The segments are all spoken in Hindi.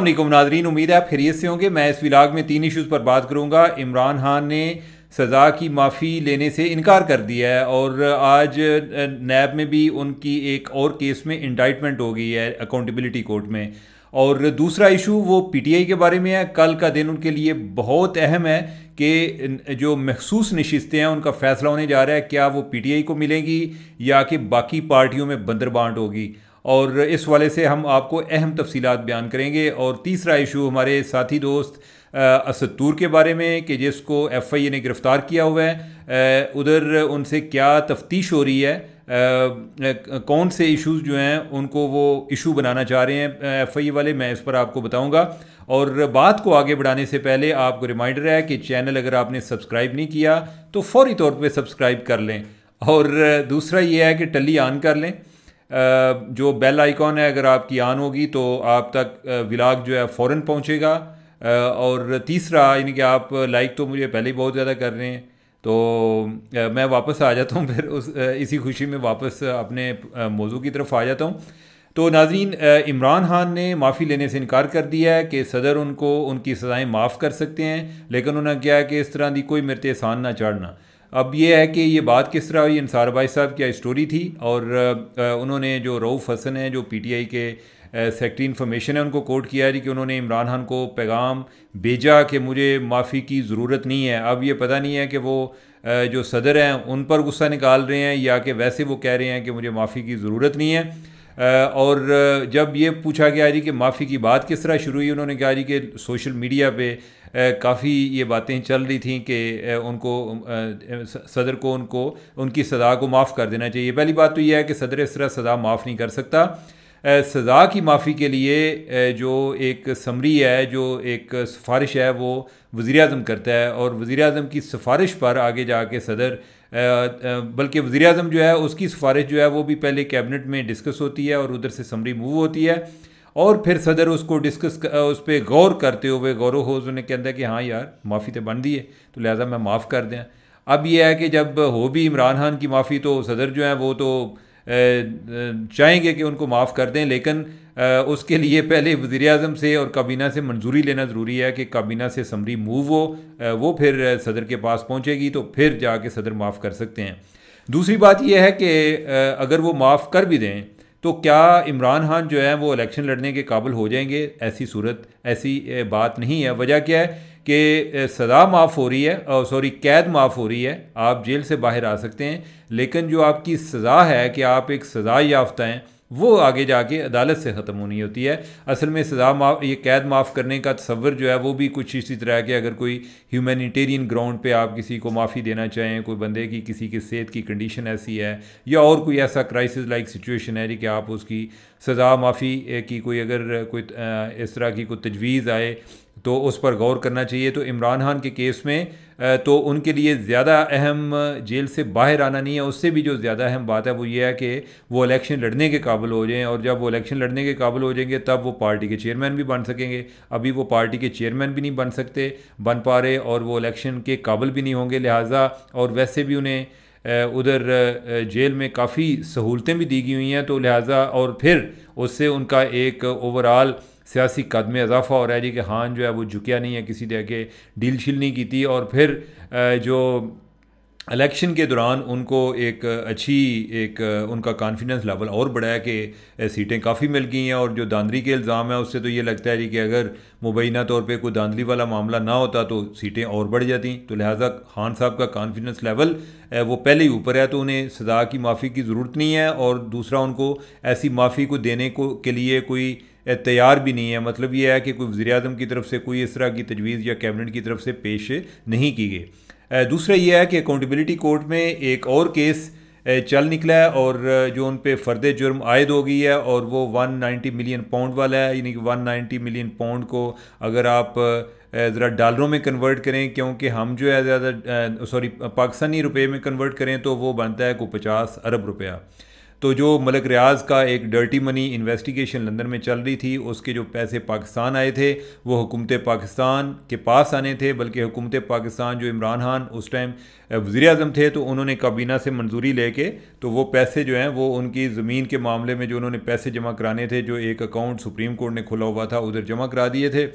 अल्लाम नाजरीन उम्मीद है आप खैरियत से होंगे मैं इस विलाग में तीन इश्यूज़ पर बात करूंगा इमरान खान ने सज़ा की माफ़ी लेने से इनकार कर दिया है और आज नैब में भी उनकी एक और केस में इंडाइटमेंट हो गई है अकाउंटेबिलिटी कोर्ट में और दूसरा इशू वो पीटीआई के बारे में है कल का दिन उनके लिए बहुत अहम है कि जो महसूस नशस्तें हैं उनका फैसला होने जा रहा है क्या वो पीटीआई को मिलेंगी या कि बाकी पार्टियों में बंदर बांट होगी और इस वाले से हम आपको अहम तफसीत बयान करेंगे और तीसरा इशू हमारे साथी दोस्त असदूर के बारे में कि जिसको एफ आई ए ने गिरफ़्तार किया हुआ है उधर उनसे क्या तफ्तीश हो रही है आ, कौन से इश्यूज जो हैं उनको वो इशू बनाना चाह रहे हैं एफ आई ए वाले मैं इस पर आपको बताऊंगा और बात को आगे बढ़ाने से पहले आपको रिमाइंडर है कि चैनल अगर आपने सब्सक्राइब नहीं किया तो फौरी तौर पर सब्सक्राइब कर लें और दूसरा ये है कि टली ऑन कर लें जो बेल आइकॉन है अगर आपकी ऑन होगी तो आप तक विलाग जो है फ़ौर पहुँचेगा और तीसरा यानी कि आप लाइक तो मुझे पहले ही बहुत ज़्यादा कर रहे हैं तो मैं वापस आ जाता हूँ फिर उस इसी खुशी में वापस अपने मौजू की तरफ आ जाता हूँ तो नाजरीन इमरान खान ने माफ़ी लेने से इनकार कर दिया है कि सदर उनको उनकी सज़ाएँ माफ़ कर सकते हैं लेकिन उन्होंने क्या है कि इस तरह की कोई मेरे आसान ना चाढ़ना अब ये है कि ये बात किस तरह हुई इंसार भाई साहब की स्टोरी थी और उन्होंने जो रऊफ़ हसन है जो पीटीआई के सेक्रेटरी इन्फॉर्मेशन है उनको कोट किया जी कि उन्होंने इमरान खान को पैगाम भेजा कि मुझे माफ़ी की ज़रूरत नहीं है अब ये पता नहीं है कि वो जो सदर हैं उन पर गुस्सा निकाल रहे हैं या कि वैसे वो कह रहे हैं कि मुझे माफ़ी की ज़रूरत नहीं है और जब ये पूछा गया जी कि माफ़ी की बात किस तरह शुरू हुई उन्होंने कहा जी कि सोशल मीडिया पे काफ़ी ये बातें चल रही थी कि उनको सदर को उनको उनकी सज़ा को माफ़ कर देना चाहिए पहली बात तो यह है कि सदर इस तरह सज़ा माफ़ नहीं कर सकता सज़ा की माफ़ी के लिए जो एक समरी है जो एक सिफारिश है वो वज़ी अजम करता है और वज़ी अजम की सिफारिश पर आगे जा के सदर बल्कि वज़ी अजम जो है उसकी सिफारिश जो है वो भी पहले कैबिनेट में डिस्कस होती है और उधर से समरी मूव होती है और फिर सदर उसको डिस्कस उस पर गौर करते हुए गौर होज उन्हें कहता है कि हाँ यार माफ़ी तो बन दी है तो लिहाजा मैं माफ़ कर दें अब यह है कि जब हो भी इमरान खान की माफ़ी तो सदर जो हैं वो तो चाहेंगे कि उनको माफ़ कर दें लेकिन उसके लिए पहले वजीर अजम से और काबीना से मंजूरी लेना ज़रूरी है कि काबीना से समरी मूव हो वो फिर सदर के पास पहुँचेगी तो फिर जाके सदर माफ़ कर सकते हैं दूसरी बात यह है कि अगर वो माफ़ कर भी दें तो क्या इमरान खान जो है वो इलेक्शन लड़ने के काबिल हो जाएंगे ऐसी सूरत ऐसी बात नहीं है वजह क्या है कि सज़ा माफ़ हो रही है सॉरी कैद माफ़ हो रही है आप जेल से बाहर आ सकते हैं लेकिन जो आपकी सज़ा है कि आप एक सज़ा याफ्ता हैं वो आगे जाके अदालत से ख़त्म होनी होती है असल में सज़ा माफ ये कैद माफ़ करने का तस्वर जो है वो भी कुछ इसी तरह के अगर कोई ह्यूमैनिटेरियन ग्राउंड पे आप किसी को माफ़ी देना चाहें कोई बंदे की किसी की सेहत की कंडीशन ऐसी है या और कोई ऐसा क्राइसिस लाइक सिचुएशन है जी कि आप उसकी सज़ा माफ़ी की कोई अगर कोई इस तरह की कोई तजवीज़ आए तो उस पर गौर करना चाहिए तो इमरान खान के केस में तो उनके लिए ज़्यादा अहम जेल से बाहर आना नहीं है उससे भी जो ज़्यादा अहम बात है वो ये है कि वो इलेक्शन लड़ने के काबिल हो जाएं और जब वो इलेक्शन लड़ने के काबिल हो जाएंगे तब वो पार्टी के चेयरमैन भी बन सकेंगे अभी वो पार्टी के चेयरमैन भी नहीं बन सकते बन पा रहे और वो इलेक्शन के काबिल भी नहीं होंगे लिहाजा और वैसे भी उन्हें उधर जेल में काफ़ी सहूलतें भी दी गई हुई हैं तो लिहाजा और फिर उससे उनका एक ओवरऑल सियासी कद में इजाफा हो रहा है जी कि खान जो है वो झुकिया नहीं है किसी तरह के डील शील नहीं की थी और फिर जो इलेक्शन के दौरान उनको एक अच्छी एक उनका कॉन्फिडेंस लेवल और बढ़ाया कि सीटें काफ़ी मिल गई हैं और जो दांदरी के इल्ज़ाम है उससे तो ये लगता है जी कि अगर मुबैना तौर पे कोई दांदरी वाला मामला ना होता तो सीटें और बढ़ जाती तो लिहाजा खान साहब का कॉन्फिडेंस लेवल वो पहले ही ऊपर है तो उन्हें सजा की माफ़ी की ज़रूरत नहीं है और दूसरा उनको ऐसी माफ़ी को देने को के लिए कोई तैयार भी नहीं है मतलब ये है कि कोई वजी अजम की तरफ से कोई इस तरह की तजवीज़ या कैबिनेट की तरफ से पेश नहीं की गई दूसरा यह है कि अकाउंटेबिलिटी कोर्ट में एक और केस चल निकला है और जो उन पर फर्द जुर्म आयद हो गई है और वो 190 मिलियन पाउंड वाला है यानी कि 190 मिलियन पाउंड को अगर आप ज़रा डॉलरों में कन्वर्ट करें क्योंकि हम जो है ज़्यादा सॉरी पाकिस्तानी रुपए में कन्वर्ट करें तो वो बनता है को पचास अरब रुपया तो जो मलक रियाज का एक डर्टी मनी इन्वेस्टिगेशन लंदन में चल रही थी उसके जो पैसे पाकिस्तान आए थे वो हुकूमत पाकिस्तान के पास आने थे बल्कि हुकूमत पाकिस्तान जो इमरान खान उस टाइम वज़ी अजम थे तो उन्होंने काबीना से मंजूरी लेके तो वो पैसे जो हैं वो उनकी ज़मीन के मामले में जो उन्होंने पैसे जमा कराने थे जो एक अकाउंट सुप्रीम कोर्ट ने खुला हुआ था उधर जमा करा दिए थे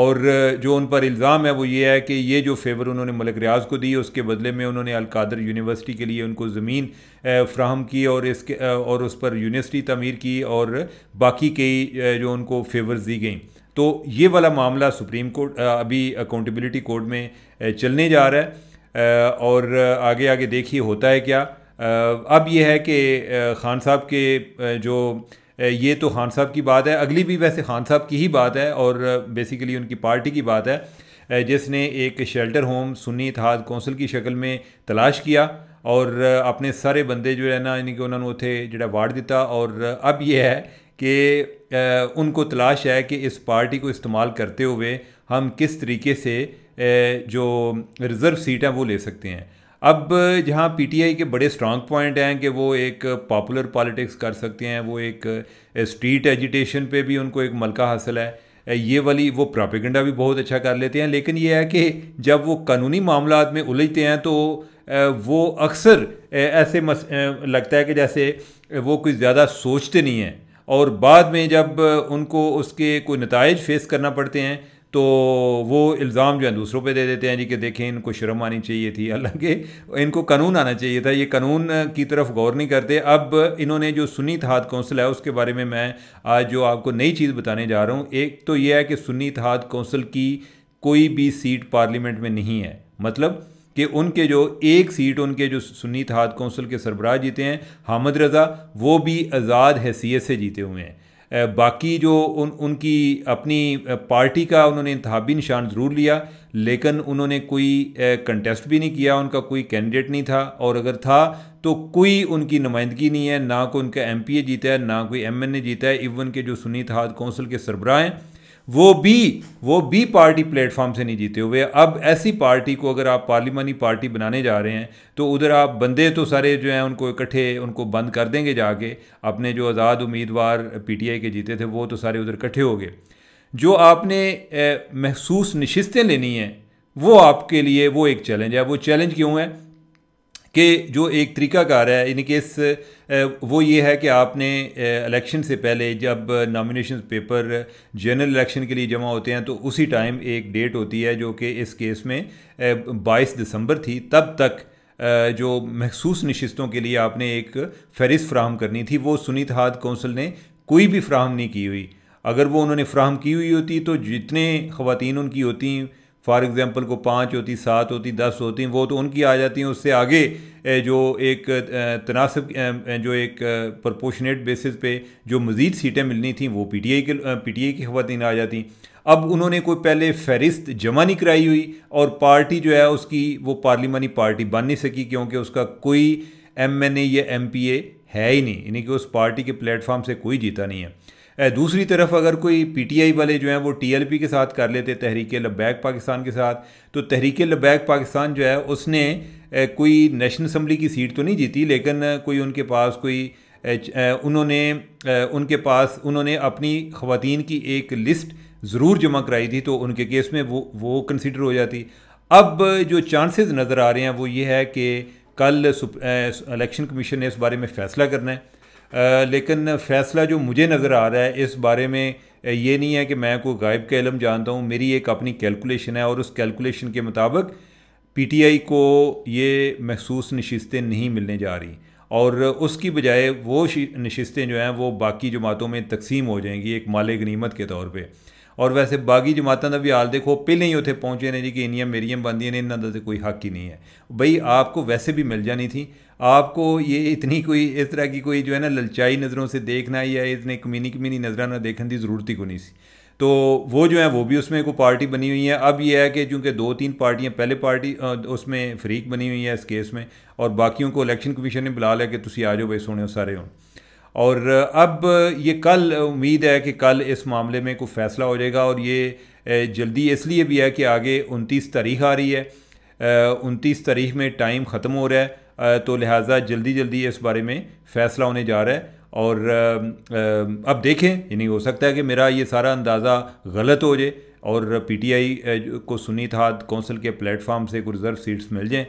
और जो उन पर इल्ज़ाम है वो ये है कि ये जो फेवर उन्होंने मलिक रियाज को दी उसके बदले में उन्होंने अलकादर यूनिवर्सिटी के लिए उनको ज़मीन फ्राहम की और इसके और उस पर यूनिवर्सिटी तमीर की और बाकी कई जो उनको फेवर्स दी गई तो ये वाला मामला सुप्रीम कोर्ट अभी अकाउंटेबिलिटी कोर्ट में चलने जा रहा है और आगे आगे देखिए होता है क्या अब यह है कि खान साहब के जो ये तो खान साहब की बात है अगली भी वैसे खान साहब की ही बात है और बेसिकली उनकी पार्टी की बात है जिसने एक shelter home Sunni Ittehad council की शक्ल में तलाश किया और अपने सारे बंदे जो है ना यानी कि उन्होंने उत्थे जोड़ा वाड़ दिता और अब यह है कि उनको तलाश है कि इस पार्टी को इस्तेमाल करते हुए हम किस तरीके से जो रिज़र्व सीट है वो ले सकते हैं अब जहाँ पीटीआई के बड़े स्ट्रांग पॉइंट हैं कि वो एक पॉपुलर पॉलिटिक्स कर सकते हैं वो एक स्ट्रीट एजिटेशन पे भी उनको एक मलका हासिल है ये वाली वो प्रापेगेंडा भी बहुत अच्छा कर लेते हैं लेकिन ये है कि जब वो कानूनी मामला में उलझते हैं तो वो अक्सर ऐसे मस, लगता है कि जैसे वो कुछ ज़्यादा सोचते नहीं हैं और बाद में जब उनको उसके कोई नतज फेस करना पड़ते हैं तो वो इल्ज़ाम जो है दूसरों पे दे देते हैं जी कि देखें इनको शर्म आनी चाहिए थी हालांकि इनको कानून आना चाहिए था ये कानून की तरफ गौर नहीं करते अब इन्होंने जो सुन्नी तहत कौंसिल है उसके बारे में मैं आज जो आपको नई चीज़ बताने जा रहा हूँ एक तो ये है कि सुन्नी तहत कौंसिल की कोई भी सीट पार्लियामेंट में नहीं है मतलब कि उनके जो एक सीट उनके जो सुन्नी तहत कौंसिल के सरबराह जीते हैं हामद रज़ा वो भी आज़ाद हैसियत से जीते हुए हैं बाकी जो उन उनकी अपनी पार्टी का उन्होंने इंतबी निशान ज़रूर लिया लेकिन उन्होंने कोई कंटेस्ट भी नहीं किया उनका कोई कैंडिडेट नहीं था और अगर था तो कोई उनकी नुमाइंदगी नहीं है ना कोई उनका एम पी ए जीता है ना कोई एम एन ए जीता है इवन के जो सुनीत हाद कौंसिल के सरबराह हैं वो भी वो भी पार्टी प्लेटफॉर्म से नहीं जीते हुए अब ऐसी पार्टी को अगर आप पार्लिमानी पार्टी बनाने जा रहे हैं तो उधर आप बंदे तो सारे जो हैं उनको इकट्ठे उनको बंद कर देंगे जाके अपने जो आज़ाद उम्मीदवार पीटीआई के जीते थे वो तो सारे उधर इकट्ठे हो गए जो आपने महसूस नशस्तें लेनी हैं वो आपके लिए वो एक चैलेंज है वो चैलेंज क्यों है कि जो एक तरीकाकार है इन केस वो ये है कि आपने इलेक्शन से पहले जब नॉमिनेशन पेपर जनरल इलेक्शन के लिए जमा होते हैं तो उसी टाइम एक डेट होती है जो कि इस केस में बाईस दिसंबर थी तब तक जो महसूस नशस्तों के लिए आपने एक फहरिस्त फ्राहम करनी थी वो सुनीत हाथ कौंसिल ने कोई भी फ्राहम नहीं की हुई अगर वो उन्होंने फ्राहम की हुई होती तो जितने ख़वान उनकी होती फॉर एग्ज़ाम्पल को पाँच होती सात होती दस होती वो तो उनकी आ जाती हैं उससे आगे जो एक तनासब जो एक प्रपोशनेट बेसिस पे जो मज़ीद सीटें मिलनी थी वो पी टी आई के पी टी आई की खवतिन आ जाती अब उन्होंने कोई पहले फहरिस्त जमा नहीं कराई हुई और पार्टी जो है उसकी वो पार्लिमानी पार्टी बन नहीं सकी क्योंकि उसका कोई एम एन ए या एम पी ए है ही नहीं यानी कि उस पार्टी के प्लेटफॉर्म से कोई जीता नहीं है दूसरी तरफ अगर कोई पीटीआई वाले जो हैं वो टीएलपी के साथ कर लेते तहरीक लबैक पाकिस्तान के साथ तो तहरीक लबैक पाकिस्तान जो है उसने कोई नेशनल असम्बली की सीट तो नहीं जीती लेकिन कोई उनके पास कोई उन्होंने उनके पास उन्होंने अपनी खवतिन की एक लिस्ट ज़रूर जमा कराई थी तो उनके केस में वो वो कंसिडर हो जाती अब जो चांसेस नज़र आ रहे हैं वो ये है कि कल इलेक्शन कमीशन ने इस बारे में फ़ैसला करना है लेकिन फ़ैसला जो मुझे नज़र आ रहा है इस बारे में ये नहीं है कि मैं कोई गायब का इलम जानता हूँ मेरी एक अपनी कैलकुलेशन है और उस कैलकुलेशन के मुताबिक पीटीआई को ये महसूस नशस्तें नहीं मिलने जा रही और उसकी बजाय वो नशस्तें जो हैं वो बाकी जमातों में तकसीम हो जाएंगी एक माले गनीमत के तौर पर और वैसे बाकी जमातों का भी हाल देखो पहले ही उतने पहुँचे ਨੇ जी कि ਇੰਨੀਆਂ ਮੇਰੀਆਂ ਬੰਦੀਆਂ ने ਇਹਨਾਂ ਦਾ ਤੇ ਕੋਈ ਹੱਕ ਹੀ ਨਹੀਂ ਹੈ ਬਈ ਆਪਕੋ ਵੈਸੇ ਵੀ ਮਿਲ ਜਾਣੀ आपको ये इतनी कोई इस तरह की कोई जो है ना ललचाई नज़रों से देखना या इतने कमीनी कमीनी नज़र ना देखने की जरूरत ही को नहीं सी तो वो जो है वो भी उसमें को पार्टी बनी हुई है अब ये है कि चूँकि दो तीन पार्टियाँ पहले पार्टी उसमें फ्रीक बनी हुई है इस केस में और बाकियों को इलेक्शन कमीशन ने बुला लिया कि तुम आ जाओ भाई सुने सारे हो और अब ये कल उम्मीद है कि कल इस मामले में कोई फैसला हो जाएगा और ये जल्दी इसलिए भी है कि आगे उनतीस तारीख आ रही है उनतीस तारीख में टाइम ख़त्म हो रहा है तो लिहाजा जल्दी जल्दी इस बारे में फ़ैसला होने जा रहा है और अब देखें यानी हो सकता है कि मेरा ये सारा अंदाज़ा गलत हो जाए और पीटीआई को सुनी था कौंसिल के प्लेटफार्म से कुछ रिज़र्व सीट्स मिल जाएँ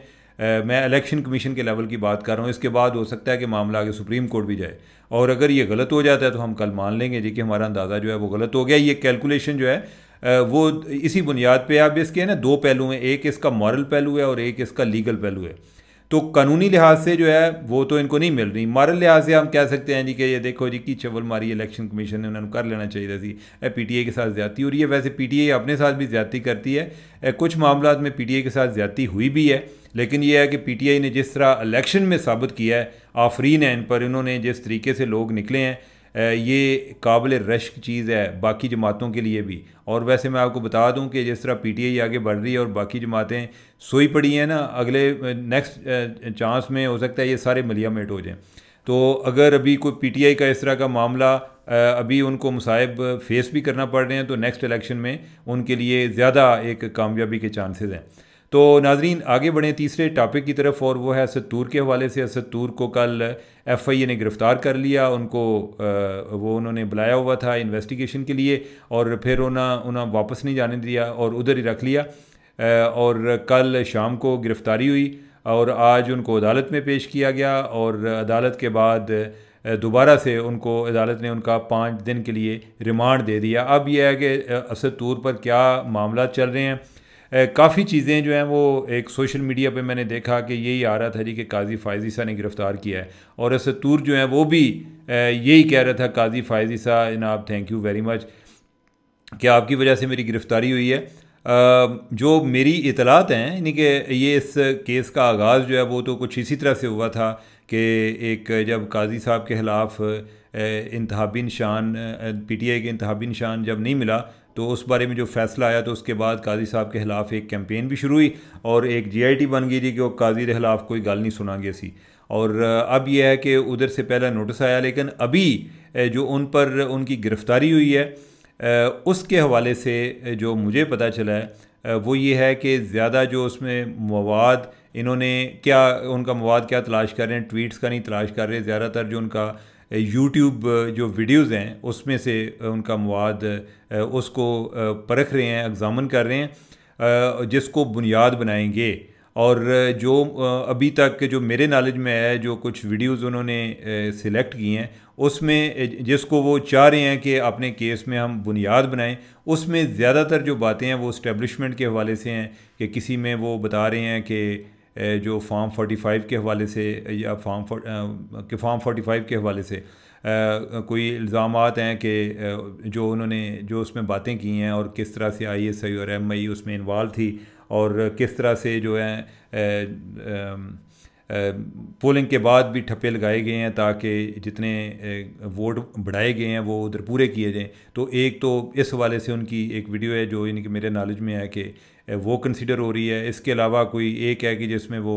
मैं इलेक्शन कमीशन के लेवल की बात कर रहा हूँ इसके बाद हो सकता है कि मामला आगे सुप्रीम कोर्ट भी जाए और अगर ये गलत हो जाता है तो हम कल मान लेंगे जी कि हमारा अंदाज़ा जो है वो गलत हो गया ये कैलकुलेशन जो है वो इसी बुनियाद पर आप इसके ना दो पहलू हैं एक इसका मॉरल पहलू है और एक इसका लीगल पहलू है तो कानूनी लिहाज से जो है वो तो इनको नहीं मिल रही मॉरल लिहाज से हम कह सकते हैं जी कि ये देखो जी की चवल मारी इलेक्शन कमीशन ने उन्होंने कर लेना चाहिए ए पी टी ए के साथ ज़्यादा और ये वैसे पी टी ए अपने साथ भी ज़्यादा करती है कुछ मामला में पी टी ए के साथ ज़्यादा हुई भी है लेकिन यह है कि आई ने जिस तरह इलेक्शन में साबित किया है आफरीन है इन पर इन्होंने जिस तरीके से लोग निकले हैं ये काबिल रश्क चीज़ है बाकी जमातों के लिए भी और वैसे मैं आपको बता दूं कि जिस तरह पीटीआई आगे बढ़ रही है और बाकी जमातें सोई पड़ी हैं ना अगले नेक्स्ट चांस में हो सकता है ये सारे मलिया मेट हो जाएँ तो अगर अभी कोई पीटीआई का इस तरह का मामला अभी उनको मुसाहिब फेस भी करना पड़ रहे हैं तो नेक्स्ट इलेक्शन में उनके लिए ज़्यादा एक कामयाबी के चांसेज़ हैं तो नाजरीन आगे बढ़े तीसरे टॉपिक की तरफ और वो है असद तूर के हवाले से असद तूर को कल एफ आई ए ने गिरफ़्तार कर लिया उनको आ, वो उन्होंने बुलाया हुआ था इन्वेस्टिगेशन के लिए और फिर उन्हें उन्हें वापस नहीं जाने दिया और उधर ही रख लिया आ, और कल शाम को गिरफ़्तारी हुई और आज उनको अदालत में पेश किया गया और अदालत के बाद दोबारा से उनको अदालत ने उनका पाँच दिन के लिए रिमांड दे दिया अब यह है कि असद तूर पर क्या मामला चल रहे हैं काफ़ी चीज़ें जो हैं वो एक सोशल मीडिया पे मैंने देखा कि यही आ रहा था जी कि काजी फायजीसा ने गिरफ़्तार किया है और असतूर जो है वो भी यही कह रहा था काजी फायजीसा जनाब थैंक यू वेरी मच कि आपकी वजह से मेरी गिरफ़्तारी हुई है जो मेरी इतलात हैं यानी कि ये इस केस का आगाज़ जो है वो तो कुछ इसी तरह से हुआ था कि एक जब काजी साहब के ख़िलाफ़ इंतहाबी निशान पी टी आई के इंतहाबी निशान जब नहीं मिला तो उस बारे में जो फैसला आया तो उसके बाद काजी साहब के खिलाफ एक कैंपेन भी शुरू हुई और एक जीआईटी बन गई थी कि वो काजी के खिलाफ कोई गल नहीं सुनागे सी और अब यह है कि उधर से पहला नोटिस आया लेकिन अभी जो उन पर उनकी गिरफ़्तारी हुई है उसके हवाले से जो मुझे पता चला है वो ये है कि ज़्यादा जो उसमें मवाद इन्होंने क्या उनका मवाद क्या तलाश कर रहे हैं ट्वीट्स का नहीं तलाश कर रहे ज़्यादातर जो उनका यूट्यूब जो वीडियोस हैं उसमें से उनका मवाद उसको परख रहे हैं एग्ज़ामन कर रहे हैं जिसको बुनियाद बनाएंगे और जो अभी तक जो मेरे नॉलेज में है जो कुछ वीडियोस उन्होंने सिलेक्ट की हैं उसमें जिसको वो चाह रहे हैं कि अपने केस में हम बुनियाद बनाएं उसमें ज़्यादातर जो बातें हैं वो इस्टेबलिशमेंट के हवाले से हैं कि किसी में वो बता रहे हैं कि जो फोर्टी 45 के हवाले से या फॉर्म के फार्म 45 के हवाले से कोई इल्ज़ाम हैं कि जो उन्होंने जो उसमें बातें की हैं और किस तरह से आई एस आई और एम आई उसमें इन्वाल्व थी और किस तरह से जो है पोलिंग के बाद भी ठप्पे लगाए गए हैं ताकि जितने वोट बढ़ाए गए हैं वो उधर पूरे किए जाएँ तो एक तो इस हवाले से उनकी एक वीडियो है जो इनके मेरे नॉलेज में है कि वो कंसिडर हो रही है इसके अलावा कोई एक है कि जिसमें वो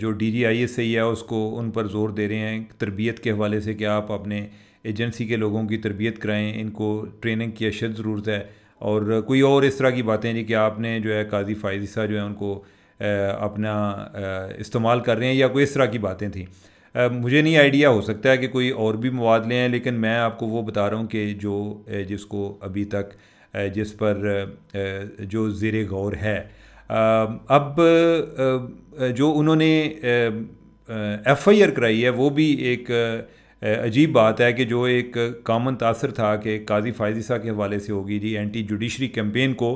जो D G I S I है उसको उन पर ज़ोर दे रहे हैं तरबियत के हवाले से कि आप अपने एजेंसी के लोगों की तरबियत कराएँ इनको ट्रेनिंग की अशद ज़रूरत है और कोई और इस तरह की बातें जी कि आपने जो है काजी फ़ायदिसा जो है उनको अपना इस्तेमाल कर रहे हैं या कोई इस तरह की बातें थी मुझे नहीं आइडिया हो सकता है कि कोई और भी मवाद हैं लेकिन मैं आपको वो बता रहा हूँ कि जो जिसको अभी तक जिस पर जो ज़ेर गौर है अब जो उन्होंने एफ़ आई आर कराई है वो भी एक अजीब बात है कि जो एक कामन तासर था कि काजी फायजिसा के हवाले से होगी जी एंटी जुडिशरी कैंपेन को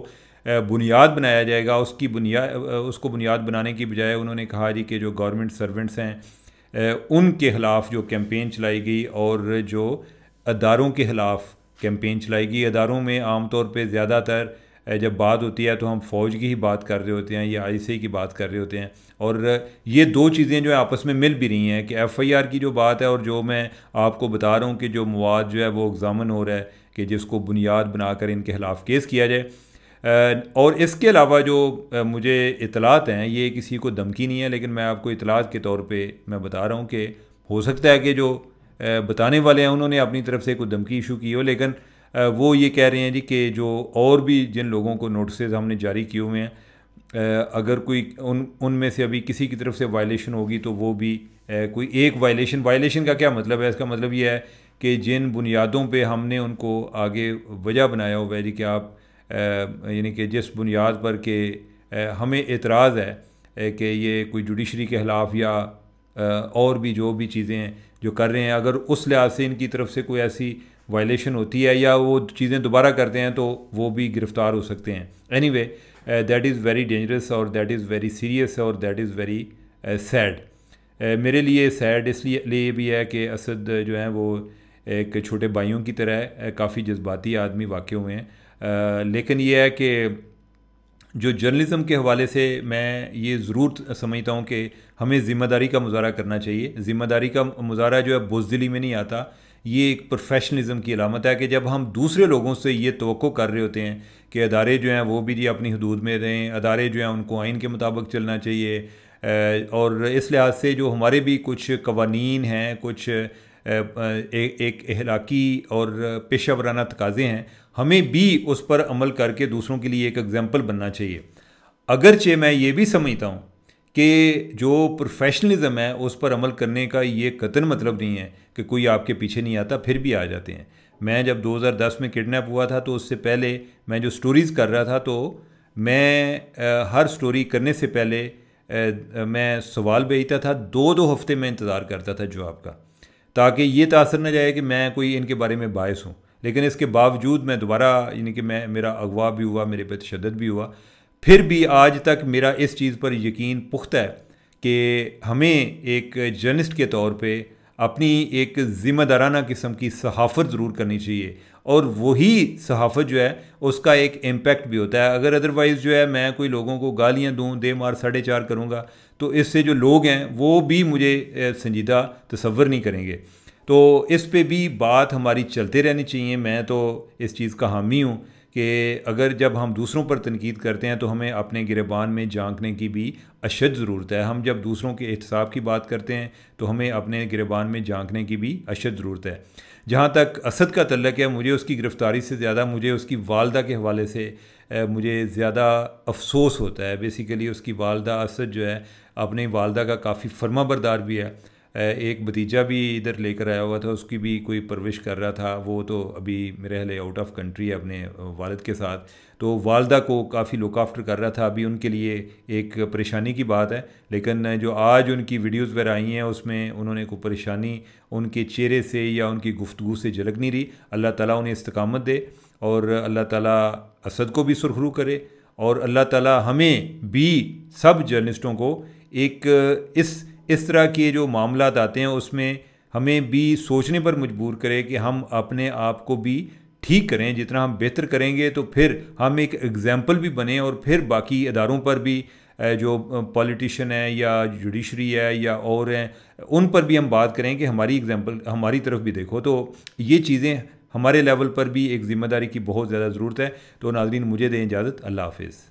बुनियाद बनाया जाएगा उसकी बुनियाद उसको बुनियाद बनाने की बजाय उन्होंने कहा जी कि जो गवर्नमेंट सर्वेंट्स हैं उनके ख़िलाफ़ जो कैंपेन चलाई गई और जो अदारों के ख़िलाफ़ कैंपेन चलाई गई अदारों में आम तौर पर ज़्यादातर जब बात होती है तो हम फौज की ही बात कर रहे होते हैं या आई की बात कर रहे होते हैं और ये दो चीज़ें जो है आपस में मिल भी रही हैं कि एफ़ आई आर की जो बात है और जो मैं आपको बता रहा हूँ कि जो मवाद जो है वो एग्ज़ामिन हो रहा है कि जिसको बुनियाद बनाकर इनके खिलाफ केस किया जाए और इसके अलावा जो मुझे इतलात हैं ये किसी को धमकी नहीं है लेकिन मैं आपको इतलात के तौर पे मैं बता रहा हूँ कि हो सकता है कि जो बताने वाले हैं उन्होंने अपनी तरफ से कोई धमकी इशू की हो लेकिन वो ये कह रहे हैं जी कि जो और भी जिन लोगों को नोटिस हमने जारी किए हुए हैं अगर कोई उन उनमें से अभी किसी की तरफ से वायलेशन होगी तो वो भी कोई एक वायलेशन वायलेशन का क्या मतलब है इसका मतलब ये है कि जिन बुनियादों पे हमने उनको आगे वजह बनाया हुआ है जी कि आप यानी कि जिस बुनियाद पर के हमें एतराज़ है कि ये कोई जुडिशरी के खिलाफ या और भी जो भी चीज़ें जो कर रहे हैं अगर उस लिहाज से इनकी तरफ से कोई ऐसी वायलेशन होती है या वो चीज़ें दोबारा करते हैं तो वो भी गिरफ़्तार हो सकते हैं anyway that is very dangerous और दैट इज़ वेरी सीरियस और दैट इज़ वेरी सैड मेरे लिए सैड इसलिए लिए भी है कि असद जो हैं वो एक छोटे भाइयों की तरह काफ़ी जज्बाती आदमी वाक़ हुए हैं लेकिन ये है कि जो जर्नलिज़म के हवाले से मैं ये ज़रूर समझता हूँ कि हमें ज़िम्मेदारी का मुजाहरा करना चाहिए ज़िम्मेदारी का मुजाहरा जो है बोजदिली में नहीं आता ये एक प्रोफेशनलिज्म की अलामत है कि जब हम दूसरे लोगों से ये तो कर रहे होते हैं कि अदारे जो हैं वो भी जी अपनी हदूद में रहें अदारे जो हैं उनको आइन के मुताबिक चलना चाहिए और इस लिहाज से जो हमारे भी कुछ कवानीन हैं कुछ एक अहलाकी और पेशा वराना तकाजे हैं हमें भी उस पर अमल करके दूसरों के लिए एक एग्ज़ाम्पल बनना चाहिए अगरचे मैं ये भी समझता हूँ कि जो प्रोफेशनलिज्म है उस पर अमल करने का ये कतन मतलब नहीं है कि कोई आपके पीछे नहीं आता फिर भी आ जाते हैं मैं जब 2010 में किडनैप हुआ था तो उससे पहले मैं जो स्टोरीज़ कर रहा था तो मैं आ, हर स्टोरी करने से पहले आ, मैं सवाल भेजता था दो दो हफ्ते में इंतज़ार करता था जवाब का ताकि ये तासर न जाए कि मैं कोई इनके बारे में बायस हूँ लेकिन इसके बावजूद मैं दोबारा यानी कि मैं मेरा अगवा भी हुआ मेरे पे तशद भी हुआ फिर भी आज तक मेरा इस चीज़ पर यकीन पुख्ता है कि हमें एक जर्नलिस्ट के तौर पे अपनी एक ज़िम्मेदाराना किस्म की सहाफ़त ज़रूर करनी चाहिए और वही सहाफ़त जो है उसका एक इम्पेक्ट भी होता है अगर अदरवाइज़ जो है मैं कोई लोगों को गालियाँ दूँ दे मार साढ़े चार करूँगा तो इससे जो लोग हैं वो भी मुझे संजीदा तस्वर नहीं करेंगे तो इस पे भी बात हमारी चलते रहनी चाहिए मैं तो इस चीज़ का हामी हूँ कि अगर जब हम दूसरों पर तनकीद करते हैं तो हमें अपने गिरबान में झांकने की भी अशद ज़रूरत है हम जब दूसरों के एहतसाब की बात करते हैं तो हमें अपने गिरबान में झांकने की भी अशद ज़रूरत है जहाँ तक असद का तल्लक है मुझे उसकी गिरफ़्तारी से ज़्यादा मुझे उसकी वालदा के हवाले से मुझे ज़्यादा अफसोस होता है बेसिकली उसकी वालदा असद जो है अपनी वालदा का काफ़ी फर्मा बरदार भी है एक भतीजा भी इधर लेकर आया हुआ था उसकी भी कोई परवरिश कर रहा था वो तो अभी मेरे हाल आउट ऑफ कंट्री है अपने वालद के साथ तो वालदा को काफ़ी लुक आफ्टर कर रहा था अभी उनके लिए एक परेशानी की बात है लेकिन जो आज उनकी वीडियोज़ वगैरह आई हैं उसमें उन्होंने कोई परेशानी उनके चेहरे से या उनकी गुफ्तु से झलक नहीं रही अल्लाह ताली उन्हें इस्तकामत दे और अल्लाह ताली असद को भी सुरखरू करे और अल्लाह ताली हमें भी सब जर्नलिस्टों को एक इस इस तरह के जो मामला आते हैं उसमें हमें भी सोचने पर मजबूर करें कि हम अपने आप को भी ठीक करें जितना हम बेहतर करेंगे तो फिर हम एक एग्ज़ाम्पल भी बने और फिर बाकी इदारों पर भी जो पॉलिटिशन है या जुडिशरी है या और हैं उन पर भी हम बात करें कि हमारी एग्ज़ाम्पल हमारी तरफ भी देखो तो ये चीज़ें हमारे लेवल पर भी एक ज़िम्मेदारी की बहुत ज़्यादा ज़रूरत है तो नाजरीन मुझे दें इजाज़त अल्लाह हाफिज़